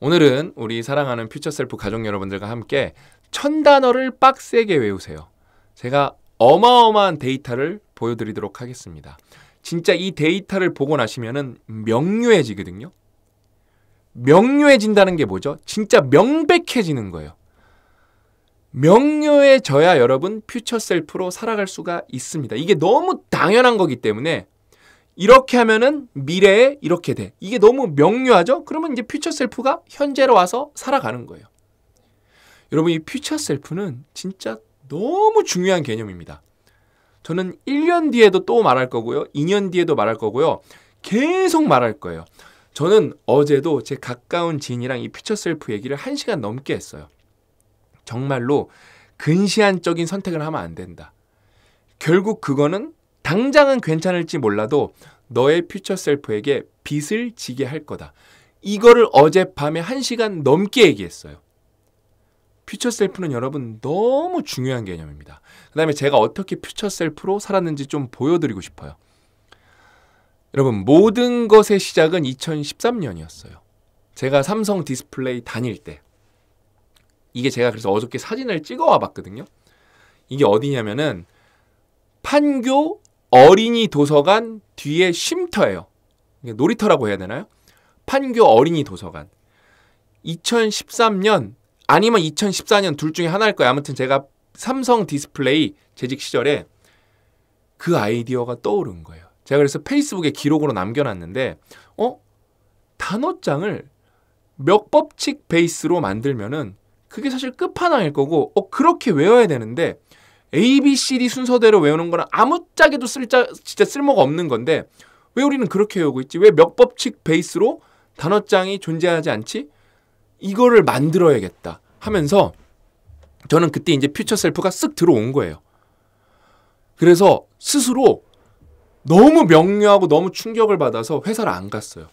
오늘은 우리 사랑하는 퓨처셀프 가족 여러분들과 함께 천 단어를 빡세게 외우세요. 제가 어마어마한 데이터를 보여드리도록 하겠습니다. 진짜 이 데이터를 보고 나시면은 명료해지거든요. 명료해진다는 게 뭐죠? 진짜 명백해지는 거예요. 명료해져야 여러분 퓨처 셀프로 살아갈 수가 있습니다. 이게 너무 당연한 거기 때문에 이렇게 하면은 미래에 이렇게 돼. 이게 너무 명료하죠? 그러면 이제 퓨처 셀프가 현재로 와서 살아가는 거예요. 여러분 이 퓨처 셀프는 진짜 너무 중요한 개념입니다. 저는 1년 뒤에도 또 말할 거고요. 2년 뒤에도 말할 거고요. 계속 말할 거예요. 저는 어제도 제 가까운 지인이랑 이 퓨처 셀프 얘기를 1시간 넘게 했어요. 정말로 근시안적인 선택을 하면 안 된다. 결국 그거는 당장은 괜찮을지 몰라도 너의 퓨처 셀프에게 빚을 지게 할 거다. 이거를 어젯밤에 한시간 넘게 얘기했어요. 퓨처 셀프는 여러분 너무 중요한 개념입니다. 그 다음에 제가 어떻게 퓨처 셀프로 살았는지 좀 보여드리고 싶어요. 여러분 모든 것의 시작은 2013년이었어요. 제가 삼성 디스플레이 다닐 때 이게 제가 그래서 어저께 사진을 찍어와 봤거든요. 이게 어디냐면은 판교 어린이 도서관 뒤에 쉼터예요. 놀이터라고 해야 되나요? 판교 어린이 도서관. 2013년 아니면 2014년 둘 중에 하나일 거예요. 아무튼 제가 삼성 디스플레이 재직 시절에 그 아이디어가 떠오른 거예요. 제가 그래서 페이스북에 기록으로 남겨놨는데, 어? 단어장을 몇 법칙 베이스로 만들면은 그게 사실 끝판왕일 거고, 어, 그렇게 외워야 되는데, A, B, C, D 순서대로 외우는 거는 아무짝에도 쓸자 진짜 쓸모가 없는 건데 왜 우리는 그렇게 외우고 있지? 왜 몇 법칙 베이스로 단어장이 존재하지 않지? 이거를 만들어야겠다 하면서 저는 그때 이제 퓨처 셀프가 쓱 들어온 거예요. 그래서 스스로 너무 명료하고 너무 충격을 받아서 회사를 안 갔어요.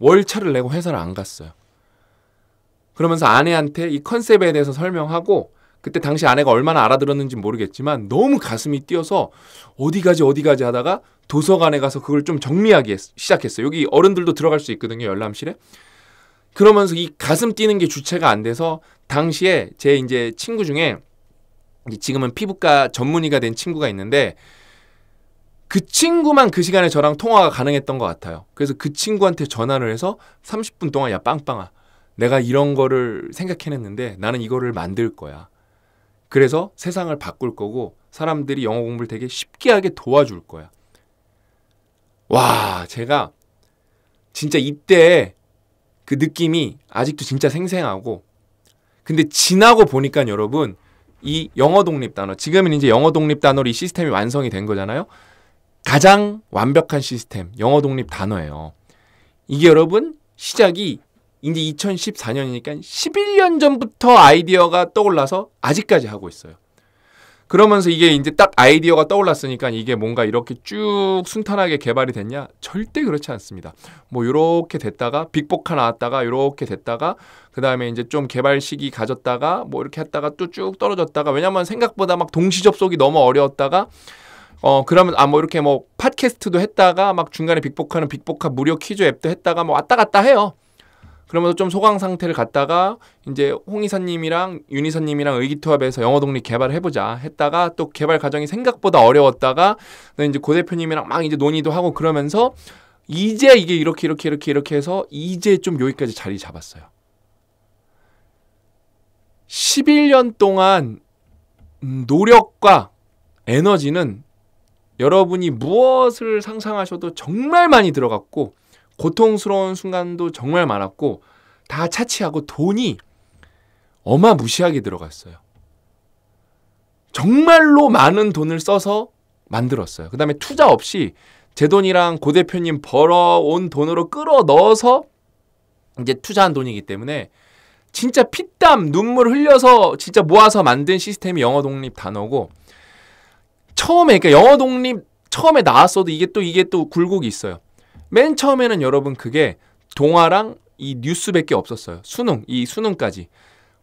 월차를 내고 회사를 안 갔어요. 그러면서 아내한테 이 컨셉에 대해서 설명하고 그때 당시 아내가 얼마나 알아들었는지 모르겠지만 너무 가슴이 뛰어서 어디 가지 어디 가지 하다가 도서관에 가서 그걸 좀 정리하기 시작했어요. 여기 어른들도 들어갈 수 있거든요. 열람실에. 그러면서 이 가슴 뛰는 게 주체가 안 돼서 당시에 제 이제 친구 중에 지금은 피부과 전문의가 된 친구가 있는데 그 친구만 그 시간에 저랑 통화가 가능했던 것 같아요. 그래서 그 친구한테 전화를 해서 30분 동안 야 빵빵아 내가 이런 거를 생각해냈는데 나는 이거를 만들 거야. 그래서 세상을 바꿀 거고 사람들이 영어 공부를 되게 쉽게 하게 도와줄 거야. 와, 제가 진짜 이때 그 느낌이 아직도 진짜 생생하고 근데 지나고 보니까 여러분 이 영어 독립 단어 지금은 이제 영어 독립 단어로 이 시스템이 완성이 된 거잖아요. 가장 완벽한 시스템 영어 독립 단어예요. 이게 여러분 시작이 이제 2014년이니까 11년 전부터 아이디어가 떠올라서 아직까지 하고 있어요. 그러면서 이게 이제 딱 아이디어가 떠올랐으니까 이게 뭔가 이렇게 쭉 순탄하게 개발이 됐냐? 절대 그렇지 않습니다. 뭐이렇게 됐다가 빅보카 나왔다가 이렇게 됐다가 그다음에 이제 좀 개발 시기 가졌다가 뭐 이렇게 했다가 또 쭉 떨어졌다가 왜냐면 생각보다 막 동시 접속이 너무 어려웠다가 어 그러면 아 뭐 이렇게 뭐 팟캐스트도 했다가 막 중간에 빅보카는 빅보카 무료 퀴즈 앱도 했다가 뭐 왔다 갔다 해요. 그러면서 좀 소강 상태를 갖다가 이제 홍 이사님이랑 윤 이사님이랑 의기투합해서 영어 독립 개발을 해보자 했다가 또 개발 과정이 생각보다 어려웠다가 이제 고 대표님이랑 막 이제 논의도 하고 그러면서 이제 이게 이렇게 이렇게 이렇게 이렇게 해서 이제 좀 여기까지 자리 잡았어요. 11년 동안 음, 노력과 에너지는 여러분이 무엇을 상상하셔도 정말 많이 들어갔고 고통스러운 순간도 정말 많았고 다 차치하고 돈이 어마무시하게 들어갔어요. 정말로 많은 돈을 써서 만들었어요. 그 다음에 투자 없이 제 돈이랑 고 대표님 벌어온 돈으로 끌어 넣어서 이제 투자한 돈이기 때문에 진짜 피땀, 눈물 흘려서 진짜 모아서 만든 시스템이 영어 독립 단어고 처음에, 그러니까 영어 독립 처음에 나왔어도 이게 또 이게 또 굴곡이 있어요. 맨 처음에는 여러분 그게 동화랑 이 뉴스밖에 없었어요. 수능, 이 수능까지.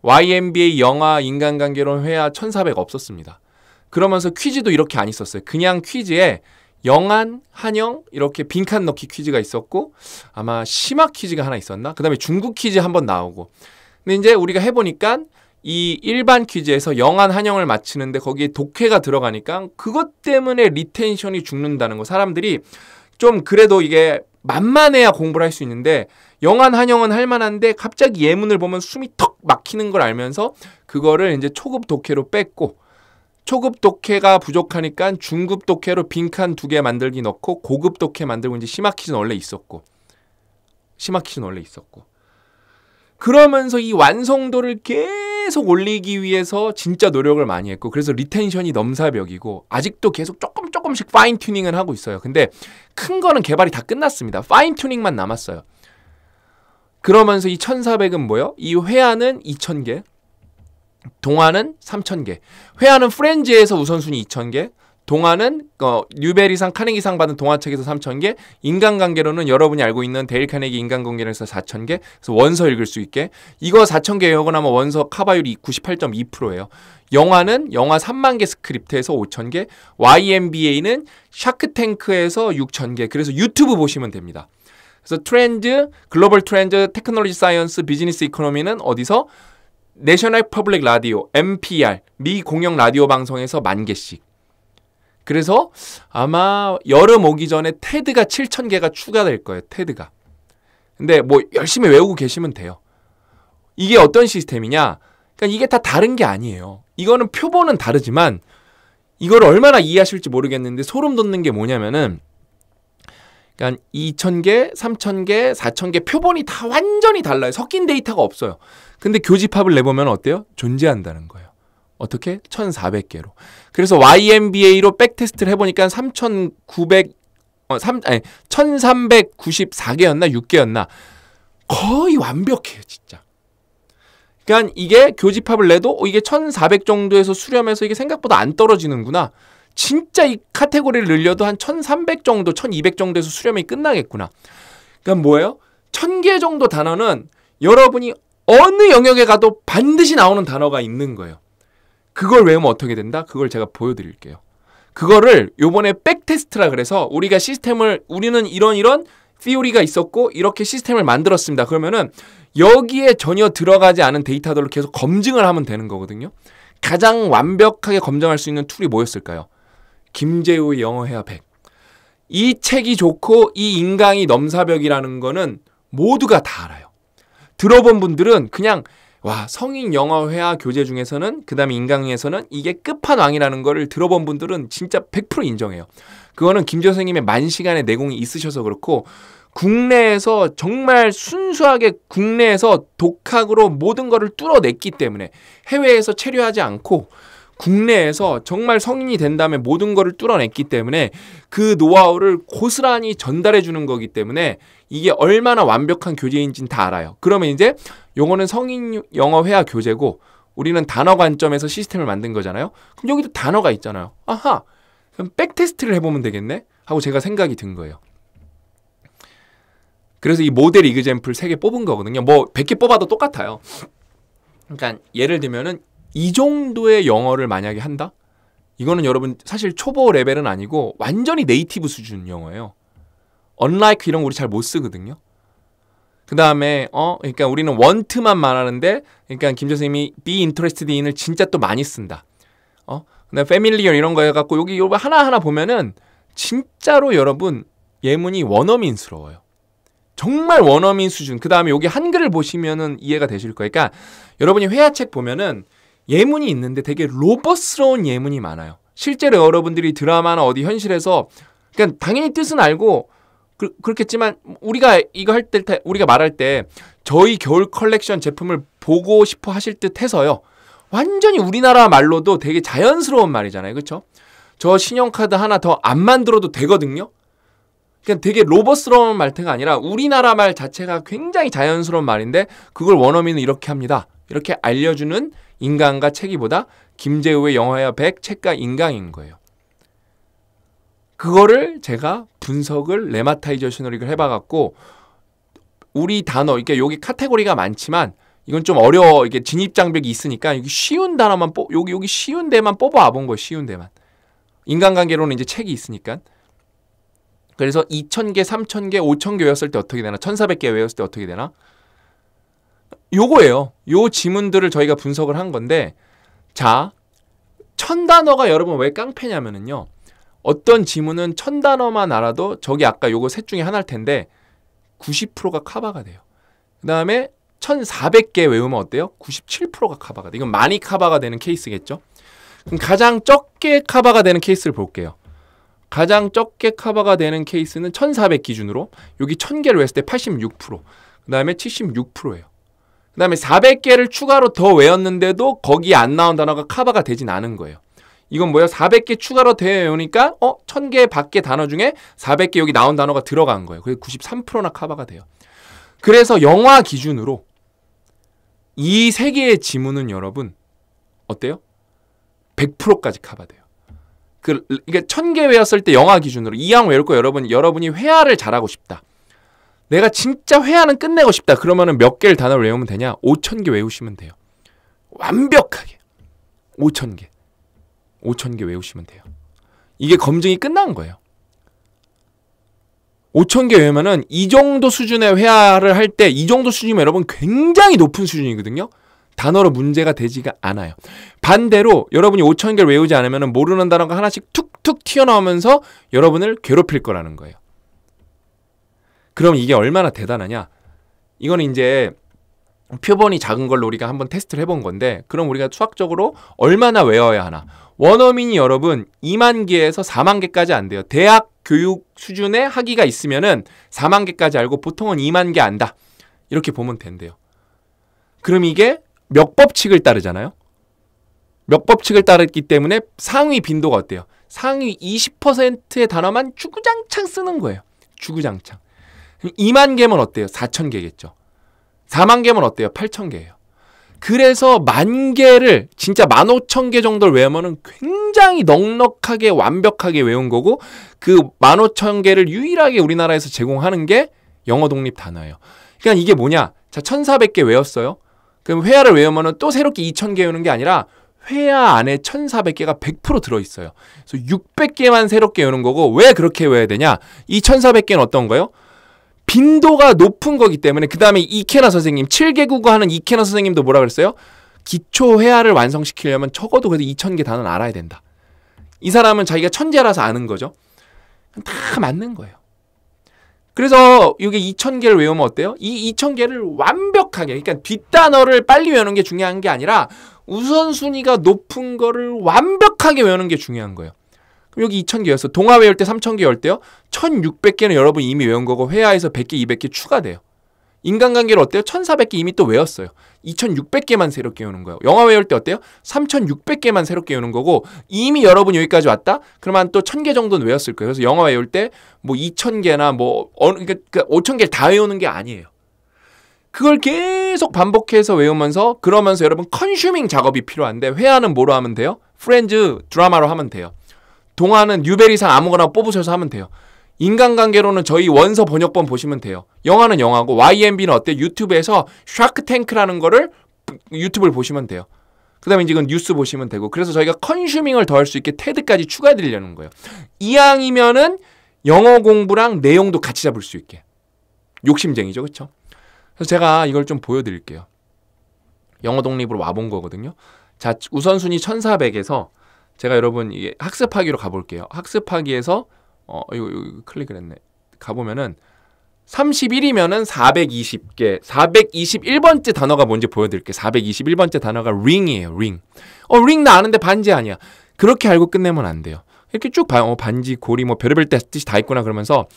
YMBA 영화 인간관계론 회화 1400 없었습니다. 그러면서 퀴즈도 이렇게 안 있었어요. 그냥 퀴즈에 영안, 한영 이렇게 빈칸 넣기 퀴즈가 있었고 아마 심화 퀴즈가 하나 있었나? 그 다음에 중국 퀴즈 한 번 나오고 근데 이제 우리가 해보니까 이 일반 퀴즈에서 영안, 한영을 맞히는데 거기에 독해가 들어가니까 그것 때문에 리텐션이 죽는다는 거 사람들이 좀 그래도 이게 만만해야 공부를 할 수 있는데 영한 한영은 할 만한데 갑자기 예문을 보면 숨이 턱 막히는 걸 알면서 그거를 이제 초급 독해로 뺐고 초급 독해가 부족하니까 중급 독해로 빈칸 두 개 만들기 넣고 고급 독해 만들고 이제 심화키즈는 원래 있었고 심화키즈는 원래 있었고 그러면서 이 완성도를 계속 계속 올리기 위해서 진짜 노력을 많이 했고 그래서 리텐션이 넘사벽이고 아직도 계속 조금 조금씩 파인 튜닝을 하고 있어요. 근데 큰 거는 개발이 다 끝났습니다. 파인 튜닝만 남았어요. 그러면서 이 1400은 뭐요? 이 회화는 2000개, 동화는 3000개. 회화는 프렌즈에서 우선순위 2000개, 동화는 어, 뉴베리상 카네기상 받은 동화책에서 3,000개, 인간관계로는 여러분이 알고 있는 데일 카네기 인간관계에서 4,000개, 그래서 원서 읽을 수 있게. 이거 4,000개 외우고 나면 원서 카바율이 98.2%예요. 영화는 영화 3만 개 스크립트에서 5천 개, YMBA는 샤크탱크에서 6천 개. 그래서 유튜브 보시면 됩니다. 그래서 트렌드, 글로벌 트렌드, 테크놀로지 사이언스, 비즈니스 이코노미는 어디서? 내셔널 퍼블릭 라디오, MPR, 미 공영 라디오 방송에서 만 개씩. 그래서 아마 여름 오기 전에 테드가 7,000개가 추가될 거예요. 테드가. 근데 뭐 열심히 외우고 계시면 돼요. 이게 어떤 시스템이냐? 그러니까 이게 다 다른 게 아니에요. 이거는 표본은 다르지만 이걸 얼마나 이해하실지 모르겠는데 소름 돋는 게 뭐냐면은 그러니까 2,000개, 3,000개, 4,000개 표본이 다 완전히 달라요. 섞인 데이터가 없어요. 근데 교집합을 내보면 어때요? 존재한다는 거예요. 어떻게? 1,400개로. 그래서 YMBA로 백테스트를 해보니까 3,900, 어, 3, 아니, 1,394개였나? 6개였나? 거의 완벽해요, 진짜. 그러니까 이게 교집합을 내도 어, 이게 1,400 정도에서 수렴해서 이게 생각보다 안 떨어지는구나. 진짜 이 카테고리를 늘려도 한 1,300 정도, 1,200 정도에서 수렴이 끝나겠구나. 그러니까 뭐예요? 1,000개 정도 단어는 여러분이 어느 영역에 가도 반드시 나오는 단어가 있는 거예요. 그걸 외우면 어떻게 된다? 그걸 제가 보여드릴게요. 그거를 요번에 백테스트라 그래서 우리가 시스템을 우리는 이런 이런 시오리가 있었고 이렇게 시스템을 만들었습니다. 그러면은 여기에 전혀 들어가지 않은 데이터들로 계속 검증을 하면 되는 거거든요. 가장 완벽하게 검증할 수 있는 툴이 뭐였을까요? 김재우의 영어해야 100. 이 책이 좋고 이 인강이 넘사벽이라는 거는 모두가 다 알아요. 들어본 분들은 그냥 와 성인 영어회화 교재 중에서는 그 다음에 인강에서는 이게 끝판왕이라는 거를 들어본 분들은 진짜 100% 인정해요. 그거는 김 교수님의 만 시간의 내공이 있으셔서 그렇고 국내에서 정말 순수하게 국내에서 독학으로 모든 거를 뚫어냈기 때문에 해외에서 체류하지 않고 국내에서 정말 성인이 된 다음에 모든 거를 뚫어냈기 때문에 그 노하우를 고스란히 전달해 주는 거기 때문에 이게 얼마나 완벽한 교재인지는 다 알아요. 그러면 이제 요어는 성인 영어 회화 교재고 우리는 단어 관점에서 시스템을 만든 거잖아요. 그럼 여기도 단어가 있잖아요. 아하. 그럼 백테스트를 해보면 되겠네? 하고 제가 생각이 든 거예요. 그래서 이 모델 이그젠플 3개 뽑은 거거든요. 뭐 100개 뽑아도 똑같아요. 그러니까 예를 들면은 이 정도의 영어를 만약에 한다? 이거는 여러분 사실 초보 레벨은 아니고 완전히 네이티브 수준 영어예요. unlike 이런 거 우리 잘 못 쓰거든요. 그 다음에 어 그러니까 우리는 want만 말하는데 그러니까 김 선생님이 be interested in을 진짜 또 많이 쓴다. 어 근데 familiar 이런 거 해갖고 여기 요거 하나 하나 보면은 진짜로 여러분 예문이 원어민스러워요. 정말 원어민 수준. 그 다음에 여기 한글을 보시면은 이해가 되실 거예요. 그러니까 여러분이 회화책 보면은 예문이 있는데 되게 로버스러운 예문이 많아요. 실제로 여러분들이 드라마나 어디 현실에서 그러 그러니까 당연히 뜻은 알고 그, 렇겠지만 우리가 이거 할 때 우리가 말할 때 저희 겨울 컬렉션 제품을 보고 싶어 하실 듯 해서요. 완전히 우리나라 말로도 되게 자연스러운 말이잖아요. 그렇죠? 저 신용카드 하나 더 안 만들어도 되거든요. 그러니까 되게 로봇스러운 말태가 아니라 우리나라 말 자체가 굉장히 자연스러운 말인데 그걸 원어민은 이렇게 합니다. 이렇게 알려주는 인간과 책이보다 김재우의 영화야 백 책과 인강인 거예요. 그거를 제가 분석을 레마타이저 시너링을 해봐갖고 우리 단어, 이게 여기 카테고리가 많지만 이건 좀 어려워. 이게 진입 장벽이 있으니까 여기 쉬운 단어만 뽑, 여기 여기 쉬운 데만 뽑아 본 거예요. 쉬운 데만. 인간관계로는 이제 책이 있으니까. 그래서 2,000개, 3,000개, 5,000개 외웠을 때 어떻게 되나? 1,400개 외웠을 때 어떻게 되나? 요거예요. 요 지문들을 저희가 분석을 한 건데 자, 천 단어가 여러분 왜 깡패냐면은요. 어떤 지문은 천 단어만 알아도 저기 아까 요거 셋 중에 하나일 텐데 90%가 카바가 돼요. 그다음에 1,400개 외우면 어때요? 97%가 카바가 돼. 이건 많이 카바가 되는 케이스겠죠? 그럼 가장 적게 카바가 되는 케이스를 볼게요. 가장 적게 카바가 되는 케이스는 1,400 기준으로 여기 1,000개를 외웠을 때 86%, 그 다음에 76%예요. 그 다음에 400개를 추가로 더 외웠는데도 거기에 안 나온 단어가 커버가 되진 않은 거예요. 이건 뭐예요? 400개 추가로 되어 외우니까 어? 1000개 밖에 단어 중에 400개 여기 나온 단어가 들어간 거예요. 그래서 93%나 커버가 돼요. 그래서 영화 기준으로 이 세 개의 지문은 여러분 어때요? 100%까지 커버돼요. 그, 그러니까 1000개 외웠을 때 영화 기준으로 이왕 외울 거 여러분, 여러분이 회화를 잘하고 싶다. 내가 진짜 회화는 끝내고 싶다. 그러면은 몇 개를 단어를 외우면 되냐? 5천 개 외우시면 돼요. 완벽하게. 5천 개. 5천 개 외우시면 돼요. 이게 검증이 끝난 거예요. 5천 개 외우면은 이 정도 수준의 회화를 할 때 이 정도 수준이면 여러분 굉장히 높은 수준이거든요. 단어로 문제가 되지가 않아요. 반대로 여러분이 5천 개를 외우지 않으면 모르는 단어가 하나씩 툭툭 튀어나오면서 여러분을 괴롭힐 거라는 거예요. 그럼 이게 얼마나 대단하냐? 이거는 이제 표본이 작은 걸로 우리가 한번 테스트를 해본 건데 그럼 우리가 수학적으로 얼마나 외워야 하나? 원어민이 여러분 2만 개에서 4만 개까지 안 돼요. 대학 교육 수준의 학위가 있으면은 4만 개까지 알고 보통은 2만 개 안다. 이렇게 보면 된대요. 그럼 이게 몇 법칙을 따르잖아요. 몇 법칙을 따르기 때문에 상위 빈도가 어때요? 상위 20%의 단어만 주구장창 쓰는 거예요. 주구장창. 2만 개면 어때요? 4천 개겠죠. 4만 개면 어때요? 8천 개예요. 그래서 만 개를 진짜 만 오천 개 정도를 외우면은 굉장히 넉넉하게 완벽하게 외운 거고 그만 오천 개를 유일하게 우리나라에서 제공하는 게 영어 독립 단어예요. 그러니까 이게 뭐냐? 자, 1 4 0 0개 외웠어요. 그럼 회화를 외우면은 또 새롭게 2,000개 외우는 게 아니라 회화 안에 1 4 0 0 개가 100% 들어 있어요. 그래서 6 0 0 개만 새롭게 외우는 거고 왜 그렇게 외워야 되냐? 이4 0 0 개는 어떤 거예요? 빈도가 높은 거기 때문에 그 다음에 이케나 선생님 7개국어 하는 이케나 선생님도 뭐라 그랬어요? 기초 회화를 완성시키려면 적어도 그래도 2,000개 단어는 알아야 된다. 이 사람은 자기가 천재라서 아는 거죠. 다 맞는 거예요. 그래서 이게 2,000개를 외우면 어때요? 이 2,000개를 완벽하게, 그러니까 뒷단어를 빨리 외우는 게 중요한 게 아니라 우선순위가 높은 거를 완벽하게 외우는 게 중요한 거예요. 그럼 여기 2,000개였어. 동화 외울 때 3,000개였대요. 1,600개는 여러분 이미 외운 거고 회화에서 100개, 200개 추가돼요. 인간관계를 어때요? 1,400개 이미 또 외웠어요. 2,600개만 새롭게 외우는 거예요. 영화 외울 때 어때요? 3,600개만 새롭게 외우는 거고 이미 여러분 여기까지 왔다? 그러면 또 1,000개 정도는 외웠을 거예요. 그래서 영화 외울 때뭐 2,000개나 뭐어 그러니까 5,000개 그러니까 를다 외우는 게 아니에요. 그걸 계속 반복해서 외우면서 그러면서 여러분 컨슈밍 작업이 필요한데 회화는 뭐로 하면 돼요? 프렌즈 드라마로 하면 돼요. 동화는 뉴베리상 아무거나 뽑으셔서 하면 돼요. 인간관계로는 저희 원서 번역본 보시면 돼요. 영화는 영화고 YMB는 어때? 유튜브에서 샤크탱크라는 거를 유튜브를 보시면 돼요. 그 다음에 이제 뉴스 보시면 되고 그래서 저희가 컨슈밍을 더할 수 있게 테드까지 추가해드리려는 거예요. 이왕이면은 영어 공부랑 내용도 같이 잡을 수 있게. 욕심쟁이죠, 그렇죠? 그래서 제가 이걸 좀 보여드릴게요. 영어 독립으로 와본 거거든요. 자, 우선순위 1400에서 제가 여러분 이게 학습하기로 가볼게요. 학습하기에서 어 이거, 이거 클릭을 했네. 가보면은 31이면은 420개, 421번째 단어가 뭔지 보여드릴게요. 421번째 단어가 ring이에요, ring. 어, ring 나 아는데 반지 아니야. 그렇게 알고 끝내면 안 돼요. 이렇게 쭉 봐요. 어, 반지, 고리, 뭐 별의별 뜻이 다 있구나 그러면서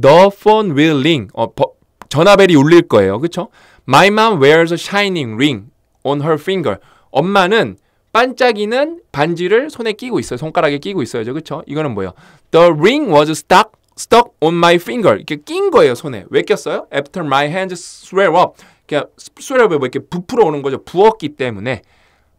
The phone will ring. 어, 버, 전화벨이 울릴 거예요. 그쵸? My mom wears a shining ring on her finger. 엄마는 반짝이는 반지를 손에 끼고 있어요. 손가락에 끼고 있어야 그렇죠? 이거는 뭐예요? The ring was stuck stuck on my finger. 이렇게 낀 거예요, 손에. 왜 꼈어요? After my hands swell up. 그냥 swell up에 뭐 이렇게 부풀어 오는 거죠. 부었기 때문에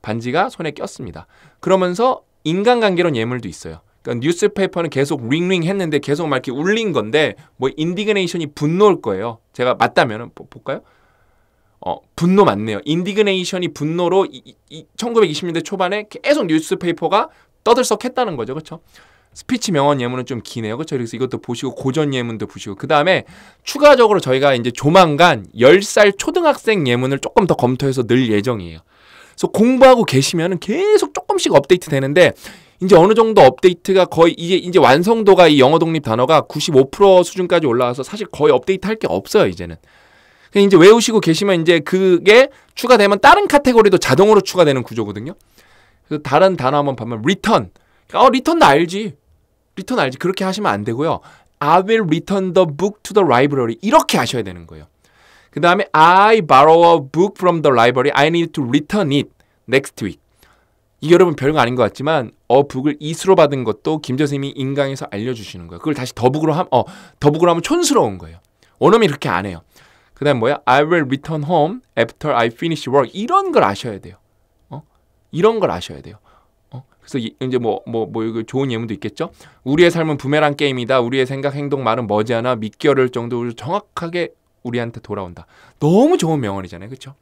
반지가 손에 꼈습니다. 그러면서 인간관계론 예물도 있어요. 그러니까 뉴스페이퍼는 계속 링링 했는데 계속 막 이렇게 울린 건데 뭐 인디그네이션이 분노일 거예요. 제가 맞다면 볼까요? 어, 분노 맞네요. 인디그네이션이 분노로 이, 이, 1920년대 초반에 계속 뉴스페이퍼가 떠들썩했다는 거죠. 그렇죠? 스피치 명언 예문은 좀 기네요. 그렇죠? 그래서 이것도 보시고 고전 예문도 보시고 그다음에 추가적으로 저희가 이제 조만간 10살 초등학생 예문을 조금 더 검토해서 늘 예정이에요. 그래서 공부하고 계시면은 계속 조금씩 업데이트 되는데 이제 어느 정도 업데이트가 거의 이게 이제 완성도가 이 영어 독립 단어가 95% 수준까지 올라와서 사실 거의 업데이트 할 게 없어요, 이제는. 이제 외우시고 계시면 이제 그게 추가되면 다른 카테고리도 자동으로 추가되는 구조거든요. 그래서 다른 단어 한번 보면 return. 어, 리턴 나 알지. 리턴 알지. 그렇게 하시면 안 되고요. I will return the book to the library. 이렇게 하셔야 되는 거예요. 그 다음에 I borrow a book from the library. I need to return it next week. 이 여러분 별거 아닌 것 같지만 어 북을 이수로 받은 것도 김 선생님이 인강에서 알려주시는 거예요. 그걸 다시 더북으로 하면 어 더북으로 하면 촌스러운 거예요. 원어민이 그렇게 안 해요. 그 다음 뭐야? I will return home after I finish work. 이런 걸 아셔야 돼요. 어? 이런 걸 아셔야 돼요. 어? 그래서 이제 뭐, 뭐, 뭐, 이거 좋은 예문도 있겠죠? 우리의 삶은 부메랑 게임이다. 우리의 생각, 행동, 말은 머지않아 밑겨를 정도로 정확하게 우리한테 돌아온다. 너무 좋은 명언이잖아요. 그쵸?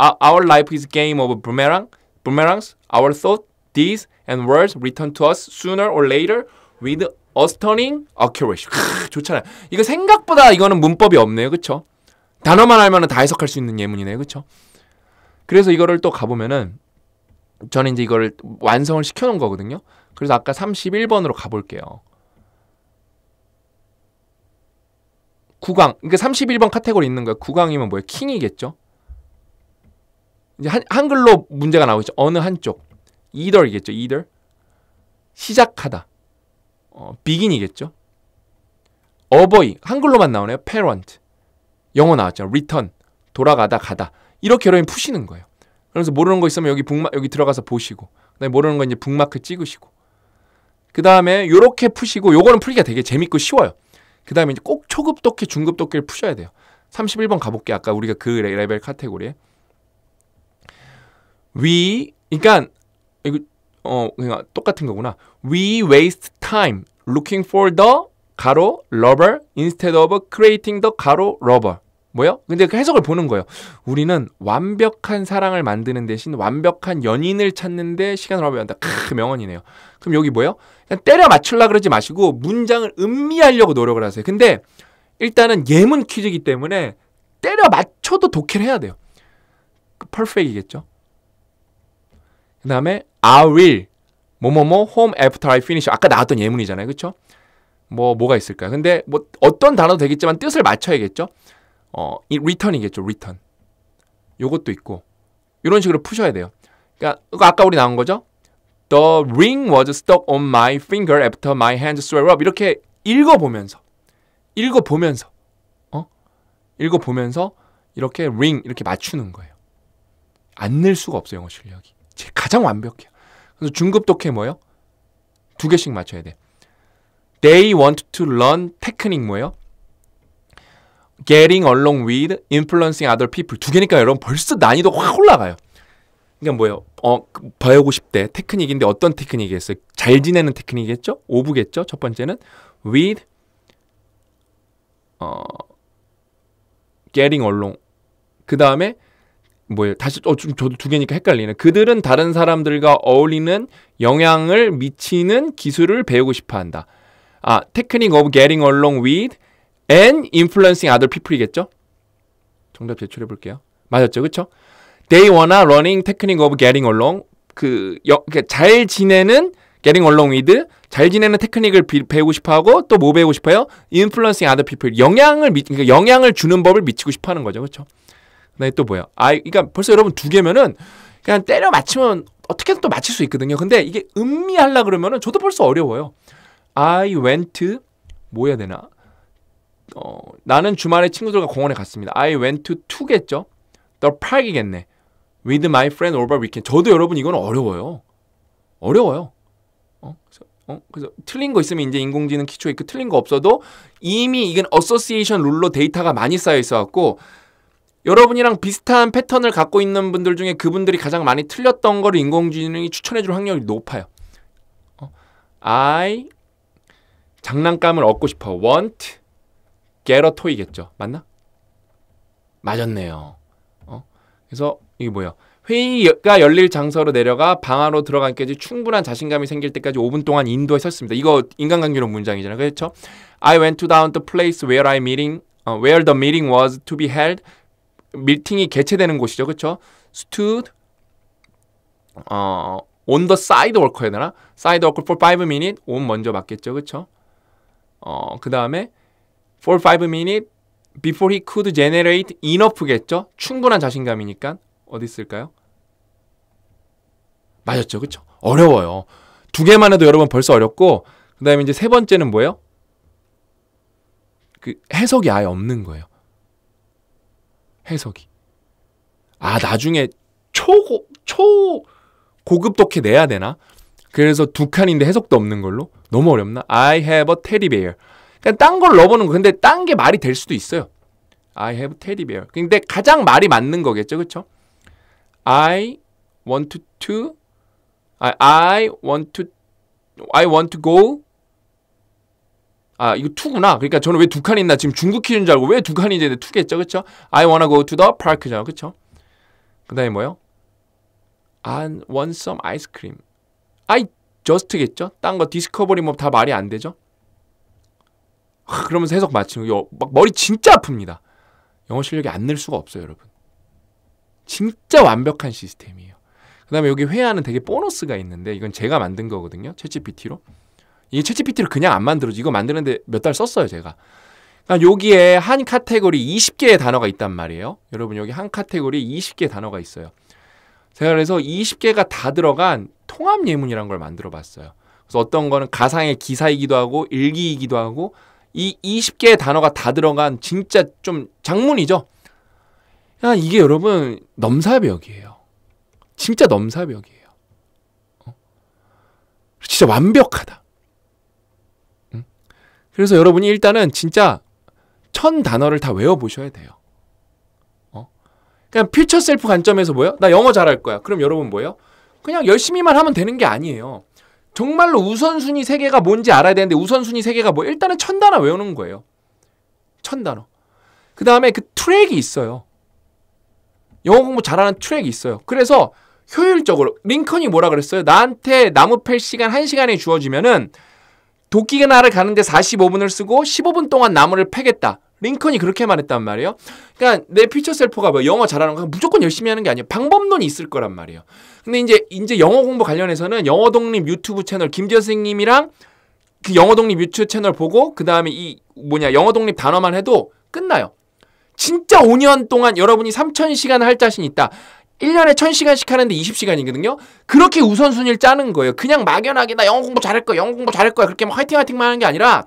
Our life is a game of boomerang, boomerangs, our thoughts, deeds, and words return to us sooner or later with a stunning accuracy. 좋잖아요. 이거 생각보다 이거는 문법이 없네요. 그쵸? 단어만 알면은 다 해석할 수 있는 예문이네요. 그렇죠? 그래서 이거를 또 가보면은 저는 이제 이걸 완성을 시켜 놓은 거거든요. 그래서 아까 31번으로 가볼게요. 구강. 그러니까 31번 카테고리 있는 거야요 구강이면 뭐예요? 킹이겠죠? 이제 한, 한글로 문제가 나오겠죠. 어느 한쪽. 이덜이겠죠. 이덜. 시작하다. 어, 비긴이겠죠. 어버이. 한글로만 나오네요. parent. 영어 나왔죠. return. 돌아가다 가다. 이렇게 여러분 푸시는 거예요. 그래서 모르는 거 있으면 여기 북마 여기 들어가서 보시고 그다음에 모르는 거 이제 북마크 찍으시고 그다음에 요렇게 푸시고 요거는 풀기가 되게 재밌고 쉬워요. 그다음에 이제 꼭 초급 도끼, 중급 도끼를 푸셔야 돼요. 31번 가볼게. 아까 우리가 그 레벨 카테고리에 we 그러니까 이거 어그까 그러니까 똑같은 거구나. we waste time looking for the 가로 rubber instead of creating the 가로 rubber. 뭐요? 근데 그 해석을 보는 거예요. 우리는 완벽한 사랑을 만드는 대신 완벽한 연인을 찾는데 시간을 허비한다. 크, 명언이네요. 그럼 여기 뭐예요? 그냥 때려 맞출라 그러지 마시고 문장을 음미하려고 노력을 하세요. 근데 일단은 예문 퀴즈이기 때문에 때려 맞춰도 독해를 해야 돼요. 그 p e r 이겠죠그 다음에 I will 뭐뭐뭐 home after I finish 아까 나왔던 예문이잖아요. 그쵸? 뭐 뭐가 있을까? 요 근데 뭐 어떤 단어도 되겠지만 뜻을 맞춰야겠죠? 어, 이 리턴이겠죠, 리턴. 요것도 있고. 이런 식으로 푸셔야 돼요. 그러니까 아까 우리 나온 거죠? The ring was stuck on my finger after my hand swelled up. 이렇게 읽어보면서, 읽어보면서, 어? 읽어보면서 이렇게 ring 이렇게 맞추는 거예요. 안 늘 수가 없어요, 영어 실력이. 제일 가장 완벽해요. 그래서 중급 독해 뭐예요? 두 개씩 맞춰야 돼. They want to learn technique 뭐예요? getting along with, influencing other people 두 개니까 여러분 벌써 난이도가 확 올라가요. 그러니까 뭐예요? 어, 그 배우고 싶대 테크닉인데 어떤 테크닉이겠어요? 잘 지내는 테크닉이겠죠? 오브겠죠? 첫 번째는 with 어 getting along 그 다음에 뭐예요? 다시 어 좀, 저도 두 개니까 헷갈리는 그들은 다른 사람들과 어울리는 영향을 미치는 기술을 배우고 싶어한다. 아 테크닉 오브 getting along with and influencing other people이겠죠? 정답 제출해 볼게요. 맞았죠, 그렇죠? They wanna running technique of getting along. 그, 그러니까 잘 지내는 getting along with 잘 지내는 테크닉을 비, 배우고 싶어하고 또 뭐 배우고 싶어요? influencing other people 영향을 미, 그러니까 영향을 주는 법을 미치고 싶어하는 거죠, 그렇죠? 그또 뭐야? 아, 그러니까 벌써 여러분 두 개면은 그냥 때려 맞추면 어떻게든 또맞출수 있거든요. 근데 이게 음미하려 그러면은 저도 벌써 어려워요. I went 뭐야 되나? 어, 나는 주말에 친구들과 공원에 갔습니다. I went to two겠죠? The park이겠네. With my friend over weekend. 저도 여러분 이건 어려워요. 어려워요. 어? 그래서, 어? 그래서 틀린 거 있으면 이제 인공지능 기초에 있 틀린 거 없어도 이미 이건 어소시에이션 룰로 데이터가 많이 쌓여 있어 갖고 여러분이랑 비슷한 패턴을 갖고 있는 분들 중에 그분들이 가장 많이 틀렸던 거를 인공지능이 추천해 줄 확률이 높아요. 어? I 장난감을 얻고 싶어. want 게러토이겠죠. 맞나? 맞았네요. 어? 그래서 이게 뭐야? 회의가 열릴 장소로 내려가 방 안으로 들어가기까지 충분한 자신감이 생길 때까지 5분 동안 인도에 섰습니다. 이거 인간관계론 문장이잖아요. 그렇죠? I went to down the place where I meeting uh, where the meeting was to be held. 밀팅이 개최되는 곳이죠. 그렇죠? stood 어, on the side walk 해야 되나? side walk for 5 minutes. o 먼저 맞겠죠. 그렇죠? 어, 그다음에 for 5 minutes before he could generate enough겠죠? 충분한 자신감이니까 어디 있을까요? 맞았죠, 그쵸? 어려워요. 두 개만 해도 여러분 벌써 어렵고 그 다음에 이제 세 번째는 뭐예요? 그 해석이 아예 없는 거예요. 해석이. 아 나중에 초고 초 고급 독해 내야 되나? 그래서 두 칸인데 해석도 없는 걸로 너무 어렵나? I have a teddy bear. 그냥 그러니까 딴걸 넣어보는 거. 근데 딴 게 말이 될 수도 있어요. I have teddy bear. 근데 가장 말이 맞는 거겠죠, 그렇죠? I want to, I, 아, I want to, I want to go. 아 이거 투구나. 그러니까 저는 왜 두 칸이 있나 지금 중국 키즈인 줄 알고 왜 두 칸이 이제 투겠죠, 그렇죠? I wanna go to the park잖아, 그렇죠? 그다음에 뭐요? I want some ice cream. I just겠죠? 딴 거 디스커버리 뭐 다 말이 안 되죠? 그러면서 해석 마치고 막 머리 진짜 아픕니다. 영어 실력이 안 늘 수가 없어요, 여러분. 진짜 완벽한 시스템이에요. 그다음에 여기 회화는 되게 보너스가 있는데 이건 제가 만든 거거든요. 챗 g 피티로이 챗GPT를 그냥 안 만들어지 이거 만드는데 몇 달 썼어요, 제가. 그러니까 여기에 한 카테고리 20개의 단어가 있단 말이에요. 여러분 여기 한 카테고리 20개의 단어가 있어요. 제가 그래서 20개가 다 들어간 통합 예문이라는 걸 만들어 봤어요. 그래서 어떤 거는 가상의 기사이기도 하고 일기이기도 하고 이 20개의 단어가 다 들어간 진짜 좀 장문이죠. 야, 이게 여러분 넘사벽이에요. 진짜 넘사벽이에요. 어? 진짜 완벽하다. 응? 그래서 여러분이 일단은 진짜 천 단어를 다 외워보셔야 돼요. 어? 그냥 퓨처 셀프 관점에서 뭐예요? 나 영어 잘할 거야. 그럼 여러분 뭐예요? 그냥 열심히만 하면 되는 게 아니에요. 정말로 우선순위 세 개가 뭔지 알아야 되는데 우선순위 세 개가 뭐 일단은 천 단어 외우는 거예요. 천 단어. 그 다음에 그 트랙이 있어요. 영어 공부 잘하는 트랙이 있어요. 그래서 효율적으로 링컨이 뭐라 그랬어요? 나한테 나무 팰 시간 한시간에 주어지면은 도끼가 나를 가는데 45분을 쓰고 15분 동안 나무를 패겠다. 링컨이 그렇게 말했단 말이에요. 그러니까 내 피처 셀프가 뭐 영어 잘하는 거 무조건 열심히 하는 게 아니에요. 방법론이 있을 거란 말이에요. 근데 이제 이제 영어 공부 관련해서는 영어 독립 유튜브 채널 김지현 선생님이랑 그 영어 독립 유튜브 채널 보고 그다음에 이 뭐냐 영어 독립 단어만 해도 끝나요. 진짜 5년 동안 여러분이 3,000시간 할 자신 있다. 1년에 1000시간씩 하는데 20시간이거든요. 그렇게 우선순위를 짜는 거예요. 그냥 막연하게 나 영어 공부 잘할 거야, 영어 공부 잘할 거야. 그렇게 막 화이팅 화이팅만 하는 게 아니라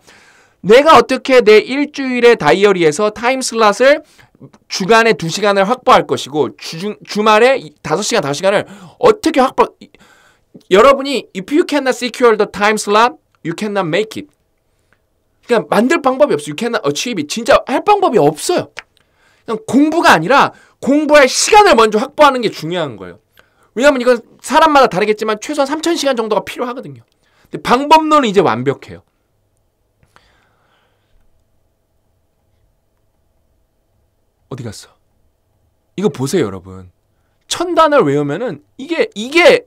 내가 어떻게 내 일주일의 다이어리에서 타임 슬롯을 주간에 두시간을 확보할 것이고 주, 주말에 다섯 시간 다섯 시간을 어떻게 확보 여러분이 if you cannot secure the time slot, you cannot make it. 그러니까 만들 방법이 없어요. You cannot achieve it. 진짜 할 방법이 없어요. 그냥 공부가 아니라 공부할 시간을 먼저 확보하는 게 중요한 거예요. 왜냐하면 이건 사람마다 다르겠지만 최소한 3,000시간 정도가 필요하거든요. 근데 방법론은 이제 완벽해요. 어디 갔어? 이거 보세요, 여러분. 천 단어를 외우면은 이게 이게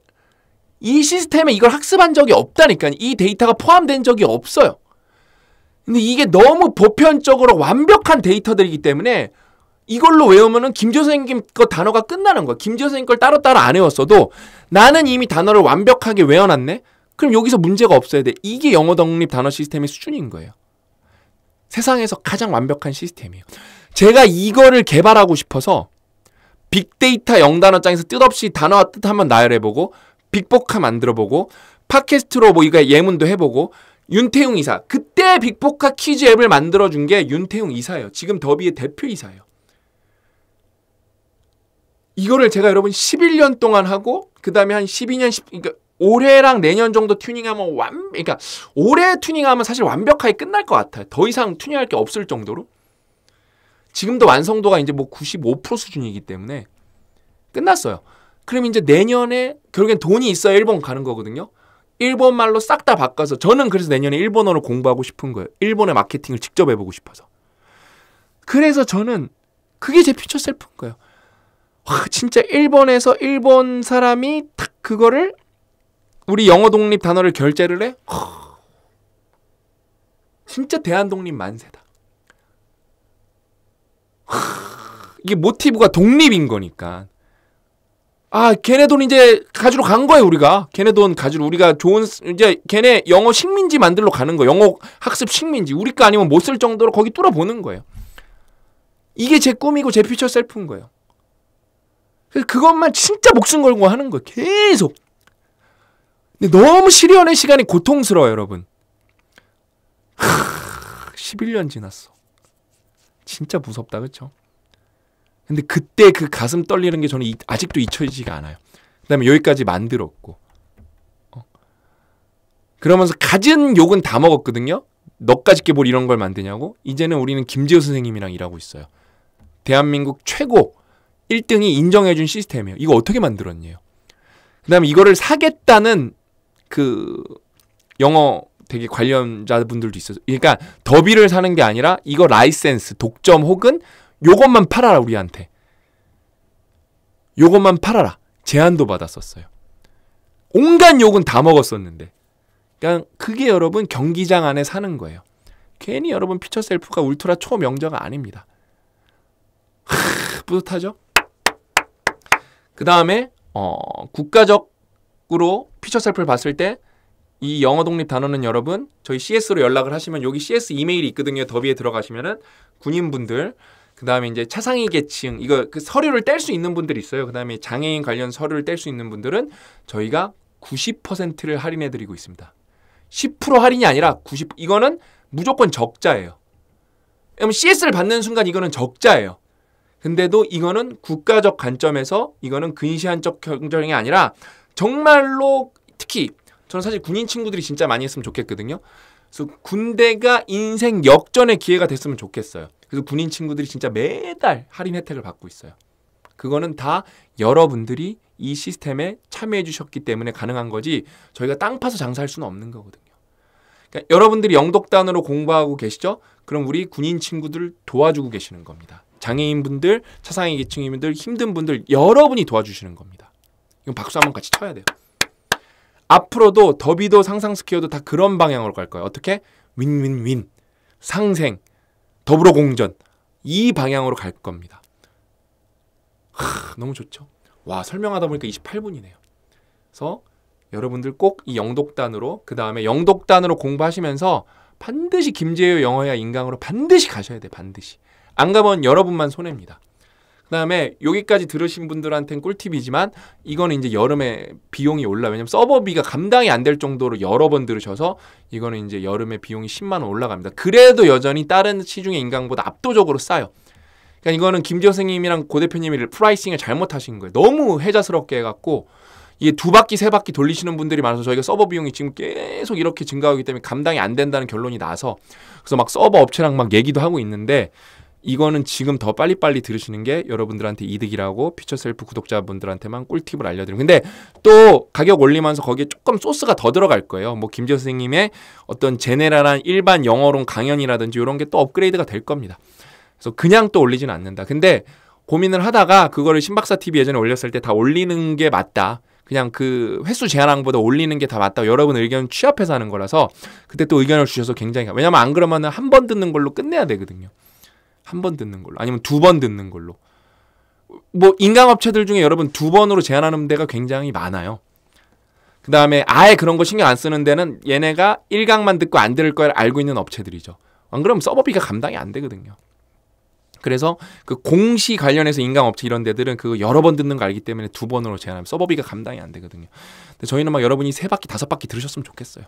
이 시스템에 이걸 학습한 적이 없다니까. 이 데이터가 포함된 적이 없어요. 근데 이게 너무 보편적으로 완벽한 데이터들이기 때문에 이걸로 외우면은 김지호 선생님 거 단어가 끝나는 거야. 김지호 선생님 걸 따로따로 안 외웠어도 나는 이미 단어를 완벽하게 외워놨네? 그럼 여기서 문제가 없어야 돼. 이게 영어 독립 단어 시스템의 수준인 거예요. 세상에서 가장 완벽한 시스템이에요. 제가 이거를 개발하고 싶어서 빅데이터 영단어장에서 뜻없이 단어와 뜻 한번 나열해보고 빅보카 만들어보고 팟캐스트로 뭐 이거 예문도 해보고 윤태용 이사 그때 빅보카 키즈 앱을 만들어준 게 윤태용 이사예요. 지금 더비의 대표 이사예요. 이거를 제가 여러분 11년 동안 하고 그 다음에 한 12년 10, 그러니까 올해랑 내년 정도 튜닝하면 완 그러니까 올해 튜닝하면 사실 완벽하게 끝날 것 같아요. 더 이상 튜닝할 게 없을 정도로. 지금도 완성도가 이제 뭐 95% 수준이기 때문에 끝났어요. 그럼 이제 내년에 결국엔 돈이 있어야 일본 가는 거거든요. 일본 말로 싹 다 바꿔서 저는 그래서 내년에 일본어를 공부하고 싶은 거예요. 일본의 마케팅을 직접 해보고 싶어서. 그래서 저는 그게 제 퓨처 셀프인 거예요. 와, 진짜 일본에서 일본 사람이 딱 그거를 우리 영어 독립 단어를 결제를 해? 허, 진짜 대한 독립 만세다. 이게 모티브가 독립인 거니까. 아, 걔네 돈 이제 가지러 간거야 우리가. 걔네 돈 가지러 우리가 좋은 이제 걔네 영어 식민지 만들러 가는 거. 영어 학습 식민지. 우리 거 아니면 못 쓸 정도로 거기 뚫어 보는 거예요. 이게 제 꿈이고 제 피처 셀프인 거예요. 그것만 진짜 목숨 걸고 하는 거예요. 계속. 근데 너무 시련의 시간이 고통스러워요, 여러분. 하, 11년 지났어. 진짜 무섭다 그쵸? 근데 그때 그 가슴 떨리는 게 저는 이, 아직도 잊혀지지가 않아요. 그 다음에 여기까지 만들었고 어. 그러면서 가진 욕은 다 먹었거든요. 너까지 게뭘 이런 걸 만드냐고? 이제는 우리는 김재우 선생님이랑 일하고 있어요. 대한민국 최고 1등이 인정해준 시스템이에요. 이거 어떻게 만들었냐요그 다음에 이거를 사겠다는 그 영어 되게 관련자분들도 있어요. 그러니까 더비를 사는 게 아니라 이거 라이센스, 독점 혹은 요것만 팔아라 우리한테. 요것만 팔아라. 제안도 받았었어요. 온갖 욕은 다 먹었었는데. 그냥 그러니까 그게 여러분 경기장 안에 사는 거예요. 괜히 여러분 피처 셀프가 울트라 초명자가 아닙니다. 하, 뿌듯하죠? 그 다음에 어, 국가적으로 피처 셀프를 봤을 때이 영어 독립 단어는 여러분 저희 CS로 연락을 하시면 여기 CS 이메일이 있거든요. 더비에 들어가시면은 군인분들 그다음에 이제 차상위 계층 이거 그 서류를 뗄 수 있는 분들이 있어요. 그다음에 장애인 관련 서류를 뗄 수 있는 분들은 저희가 90%를 할인해 드리고 있습니다. 10% 할인이 아니라 90 이거는 무조건 적자예요. 그럼 CS를 받는 순간 이거는 적자예요. 근데도 이거는 국가적 관점에서 이거는 근시안적 경쟁이 아니라 정말로 특히 저는 사실 군인 친구들이 진짜 많이 했으면 좋겠거든요. 그래서 군대가 인생 역전의 기회가 됐으면 좋겠어요. 그래서 군인 친구들이 진짜 매달 할인 혜택을 받고 있어요. 그거는 다 여러분들이 이 시스템에 참여해 주셨기 때문에 가능한 거지 저희가 땅 파서 장사할 수는 없는 거거든요. 그러니까 여러분들이 영덕단으로 공부하고 계시죠? 그럼 우리 군인 친구들 도와주고 계시는 겁니다. 장애인분들, 차상위 계층인분들, 힘든 분들 여러분이 도와주시는 겁니다. 이건 박수 한번 같이 쳐야 돼요. 앞으로도 더비도 상상스퀘어도 다 그런 방향으로 갈 거예요. 어떻게? 윈윈윈. 상생. 더불어 공전. 이 방향으로 갈 겁니다. 하, 너무 좋죠? 와, 설명하다 보니까 28분이네요. 그래서 여러분들 꼭 이 영독단으로 그 다음에 영독단으로 공부하시면서 반드시 김재우 영어야 인강으로 반드시 가셔야 돼 반드시 안 가면 여러분만 손해입니다 그다음에 여기까지 들으신 분들한테는 꿀팁이지만 이거는 이제 여름에 비용이 올라 왜냐면 서버비가 감당이 안 될 정도로 여러 번 들으셔서 이거는 이제 여름에 비용이 10만 원 올라갑니다. 그래도 여전히 다른 시중의 인강보다 압도적으로 싸요. 그러니까 이거는 김지호 선생님이랑 고 대표님이 프라이싱을 잘못하신 거예요. 너무 해자스럽게 해갖고 이게 두 바퀴 세 바퀴 돌리시는 분들이 많아서 저희가 서버 비용이 지금 계속 이렇게 증가하기 때문에 감당이 안 된다는 결론이 나서 그래서 막 서버 업체랑 막 얘기도 하고 있는데 이거는 지금 더 빨리빨리 들으시는 게 여러분들한테 이득이라고 피처셀프 구독자분들한테만 꿀팁을 알려드리고 근데 또 가격 올리면서 거기에 조금 소스가 더 들어갈 거예요 뭐 김지호 선생님의 어떤 제네랄한 일반 영어론 강연이라든지 이런 게 또 업그레이드가 될 겁니다 그래서 그냥 또 올리진 않는다 근데 고민을 하다가 그거를 신박사 TV 예전에 올렸을 때 다 올리는 게 맞다 그냥 그 횟수 제한항보다 올리는 게 다 맞다. 여러분 의견 취합해서 하는 거라서 그때 또 의견을 주셔서 굉장히 왜냐면 안 그러면은 한 번 듣는 걸로 끝내야 되거든요. 한번 듣는 걸로 아니면 두 번 듣는 걸로 뭐 인강업체들 중에 여러분 두 번으로 제한하는 데가 굉장히 많아요. 그 다음에 아예 그런 거 신경 안 쓰는 데는 얘네가 1강만 듣고 안 들을 거를 알고 있는 업체들이죠. 안 그러면 서버비가 감당이 안 되거든요. 그래서 그 공시 관련해서 인강업체 이런 데들은 그 여러 번 듣는 거 알기 때문에 두 번으로 제한하면 서버비가 감당이 안 되거든요. 근데 저희는 막 여러분이 세 바퀴 다섯 바퀴 들으셨으면 좋겠어요.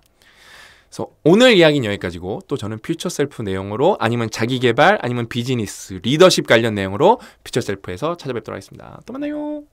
그래서 오늘 이야기는 여기까지고 또 저는 퓨처 셀프 내용으로 아니면 자기 개발 아니면 비즈니스 리더십 관련 내용으로 퓨처 셀프에서 찾아뵙도록 하겠습니다. 또 만나요.